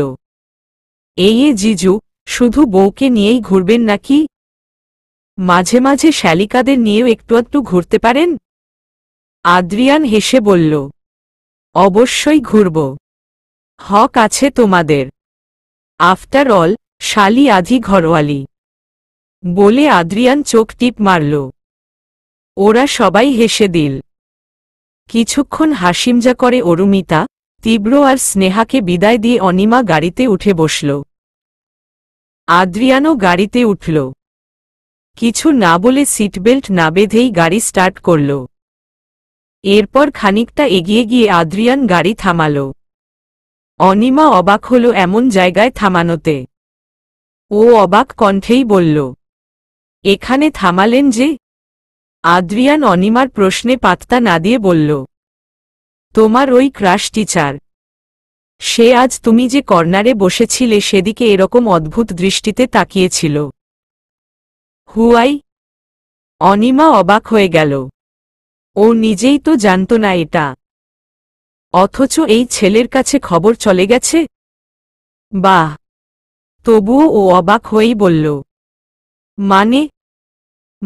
এই এ জিজু শুধু বউকে নিয়েই ঘুরবেন নাকি মাঝে মাঝে শ্যালিকাদের নিয়েও একটু একটু ঘুরতে পারেন আদ্রিয়ান হেসে বলল অবশ্যই ঘুরব হক আছে তোমাদের আফটার অল শালি আধি ঘরওয়ালি বলে আদ্রিয়ান চোখ টিপ মারল ওরা সবাই হেসে দিল কিছুক্ষণ হাসিমজা করে অরুমিতা তীব্র আর স্নেহাকে বিদায় দিয়ে অনিমা গাড়িতে উঠে বসল আদ্রিয়ানও গাড়িতে উঠল কিছু না বলে সিটবেল্ট না বেঁধেই গাড়ি স্টার্ট করল এরপর খানিকটা এগিয়ে গিয়ে আদ্রিয়ান গাড়ি থামাল অনিমা অবাক হল এমন জায়গায় থামানোতে ও অবাক কণ্ঠেই বলল এখানে থামালেন যে আদ্রিয়ান অনিমার প্রশ্নে পাত্তা না দিয়ে বলল তোমার ওই ক্রাশ টিচার সে আজ তুমি যে কর্নারে বসেছিলে সেদিকে এরকম অদ্ভুত দৃষ্টিতে তাকিয়েছিল হুয়াই অনিমা অবাক হয়ে গেল ও নিজেই তো জানত না এটা অথচ এই ছেলের কাছে খবর চলে গেছে বা তবুও ও অবাক হয়েই বলল মানে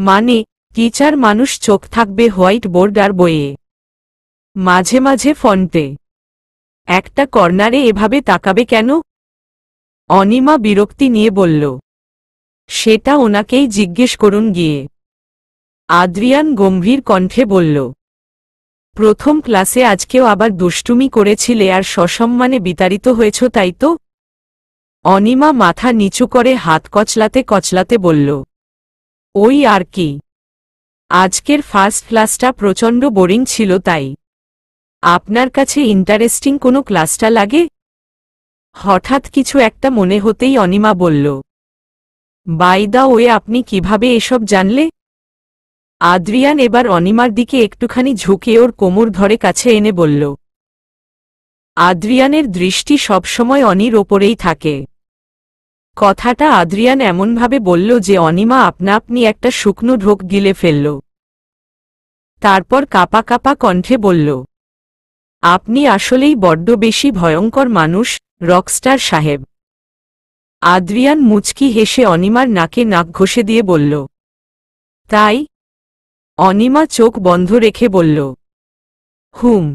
মানে কিচার মানুষ চোখ থাকবে হোয়াইট বোর্ড আর বইয়ে মাঝে মাঝে ফন্টে একটা কর্নারে এভাবে তাকাবে কেন অনিমা বিরক্তি নিয়ে বলল সেটা ওনাকেই জিজ্ঞেস করুন গিয়ে আদ্রিয়ান গম্ভীর কণ্ঠে বলল প্রথম ক্লাসে আজকেও আবার দুষ্টুমি করেছিলে আর সসম্মানে বিতাড়িত হয়েছ তাই তো অনিমা মাথা নিচু করে হাত কচলাতে কচলাতে বলল ওই আর কি আজকের ফার্স্ট ক্লাসটা প্রচণ্ড বোরিং ছিল তাই আপনার কাছে ইন্টারেস্টিং কোনো ক্লাসটা লাগে হঠাৎ কিছু একটা মনে হতেই অনিমা বলল বাই দা ওয়ে আপনি কিভাবে এসব জানলে আদ্রিয়ান এবার অনিমার দিকে একটুখানি ঝুঁকে ওর কোমর ধরে কাছে এনে বলল আদ্রিয়ানের দৃষ্টি সবসময় অনির ওপরেই থাকে কথাটা আদ্রিয়ান এমনভাবে বলল যে অনিমা আপনাআপনি একটা শুকনো ঢোক গিলে ফেলল তারপর কাপা কাপা কণ্ঠে বলল আপনি আসলেই বড্ড বেশি ভয়ঙ্কর মানুষ রকস্টার সাহেব আদ্রিয়ান মুচকি হেসে অনিমার নাকে নাক ঘষে দিয়ে বলল তাই অনিমা চোখ বন্ধ রেখে বলল হুম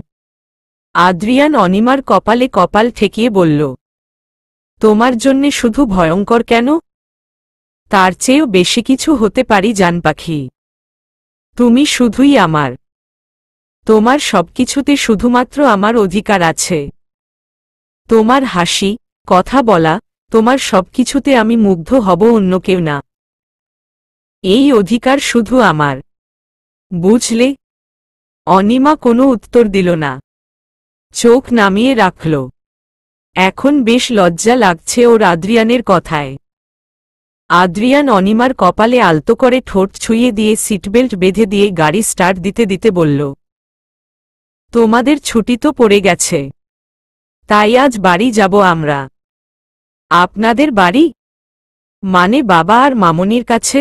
আদ্রিয়ান অনিমার কপালে কপাল ঠেকিয়ে বলল তোমার জন্যে শুধু ভয়ঙ্কর কেন তার চেয়েও বেশি কিছু হতে পারি জান পাখি তুমি শুধুই আমার তোমার সবকিছুতে শুধুমাত্র আমার অধিকার আছে তোমার হাসি কথা বলা তোমার সবকিছুতে আমি মুগ্ধ হব অন্য কেউ না এই অধিকার শুধু আমার বুঝলে অনিমা কোনো উত্তর দিল না চোখ নামিয়ে রাখল এখন বেশ লজ্জা লাগছে ওর আদ্রিয়ানের কথায় আদ্রিয়ান অনিমার কপালে আলতো করে ঠোঁট ছুঁয়ে দিয়ে সিটবেল্ট বেঁধে দিয়ে গাড়ি স্টার্ট দিতে দিতে বলল তোমাদের ছুটি তো পড়ে গেছে তাই আজ বাড়ি যাব আমরা আপনাদের বাড়ি মানে বাবা আর মামনির কাছে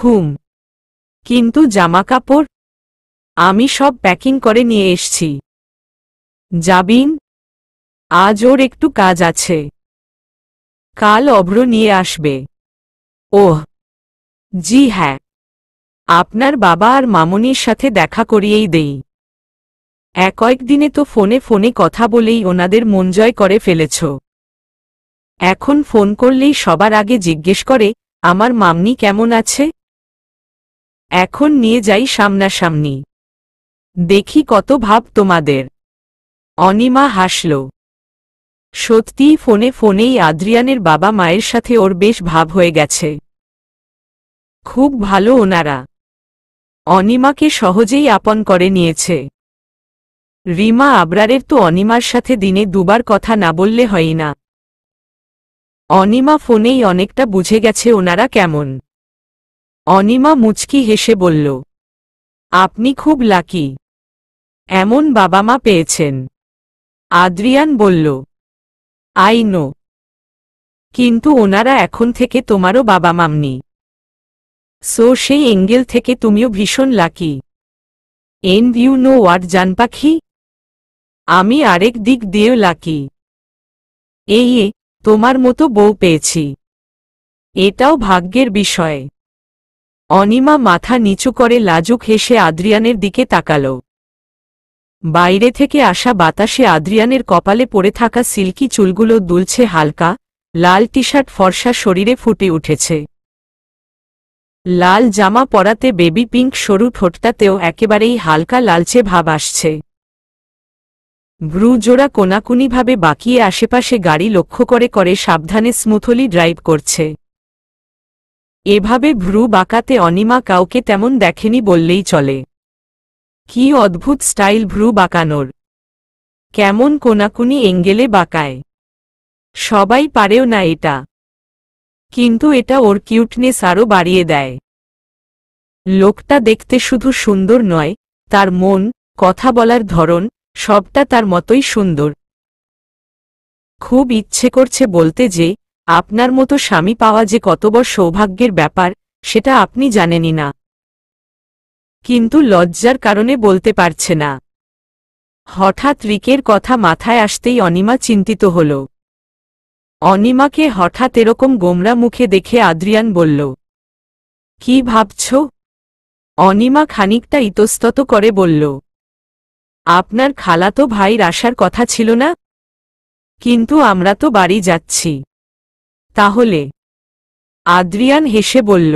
হুম কিন্তু জামাকাপড় আমি সব প্যাকিং করে নিয়ে এসছি যাবিন আজ ওর একটু কাজ আছে কাল অভ্র নিয়ে আসবে ওহ জি হ্যাঁ আপনার বাবা আর মামনির সাথে দেখা করিয়েই দেই এক দিনে তো ফোনে ফোনে কথা বলেই ওনাদের মন জয় করে ফেলেছ এখন ফোন করলেই সবার আগে জিজ্ঞেস করে আমার মামনি কেমন আছে এখন নিয়ে যাই সামনাসামনি দেখি কত ভাব তোমাদের অনিমা হাসল সত্যিই ফোনে ফোনেই আদ্রিয়ানের বাবা মায়ের সাথে ওর বেশ ভাব হয়ে গেছে খুব ভালো ওনারা অনিমাকে সহজেই আপন করে নিয়েছে রিমা আবরারের তো অনিমার সাথে দিনে দুবার কথা না বললে হয় না অনিমা ফোনেই অনেকটা বুঝে গেছে ওনারা কেমন অনিমা মুচকি হেসে বলল আপনি খুব লাকি এমন বাবা মা পেয়েছেন আদ্রিয়ান বলল আই নো কিন্তু ওনারা এখন থেকে তোমারও বাবা মামনি সো সেই এঙ্গেল থেকে তুমিও ভীষণ lucky and you know word জান পাখি আমি আরেক দিক দিয়েও লাকি এই তোমার মতো বউ পেয়েছি এটাও ভাগ্যের বিষয় অনিমা মাথা নিচু করে লাজুক হেসে আদ্রিয়ানের দিকে তাকাল বাইরে থেকে আসা বাতাসে আদ্রিয়ানের কপালে পড়ে থাকা সিল্কি চুলগুলো দুলছে হালকা লাল টিশার্ট ফর্সা শরীরে ফুটে উঠেছে লাল জামা পরাতে বেবি পিঙ্ক সরু ঠোঁটটাতেও একেবারেই হালকা লালচে ভাব আসছে ব্রুজোড়া কোনাকুনিভাবে বাকিয়ে আশেপাশে গাড়ি লক্ষ্য করে করে সাবধানে স্মুথলি ড্রাইভ করছে এভাবে ভ্রু বাঁকাতে অনিমা কাউকে তেমন দেখেনি বললেই চলে কি অদ্ভুত স্টাইল ভ্রু বাঁকানোর কেমন কোনাকুনি এঙ্গেলে বাঁকায় সবাই পারেও না এটা কিন্তু এটা ওর কিউটনেস আরও বাড়িয়ে দেয় লোকটা দেখতে শুধু সুন্দর নয় তার মন কথা বলার ধরন সবটা তার মতোই সুন্দর খুব ইচ্ছে করছে বলতে যে আপনার মতো স্বামী পাওয়া যে বড় সৌভাগ্যের ব্যাপার সেটা আপনি জানেনই না কিন্তু লজ্জার কারণে বলতে পারছে না হঠাৎ রিকের কথা মাথায় আসতেই অনিমা চিন্তিত হল অনিমাকে হঠাৎ এরকম গোমরা মুখে দেখে আদ্রিয়ান বলল কি ভাবছ অনিমা খানিকটা ইতস্তত করে বলল আপনার খালাতো ভাইর আসার কথা ছিল না কিন্তু আমরা তো বাড়ি যাচ্ছি তাহলে আদ্রিয়ান হেসে বলল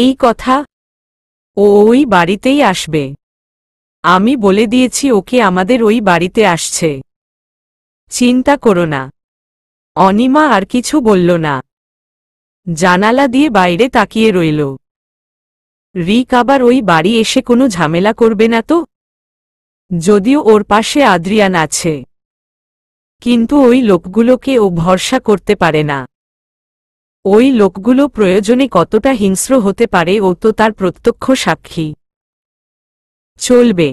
এই কথা ও ওই বাড়িতেই আসবে আমি বলে দিয়েছি ওকে আমাদের ওই বাড়িতে আসছে চিন্তা করো না অনিমা আর কিছু বলল না জানালা দিয়ে বাইরে তাকিয়ে রইল রিক আবার ওই বাড়ি এসে কোনো ঝামেলা করবে না তো যদিও ওর পাশে আদ্রিয়ান আছে কিন্তু ওই লোকগুলোকে ও ভরসা করতে পারে না ওই লোকগুলো প্রয়োজনে কতটা হিংস্র হতে পারে ও তো তার প্রত্যক্ষ সাক্ষী চলবে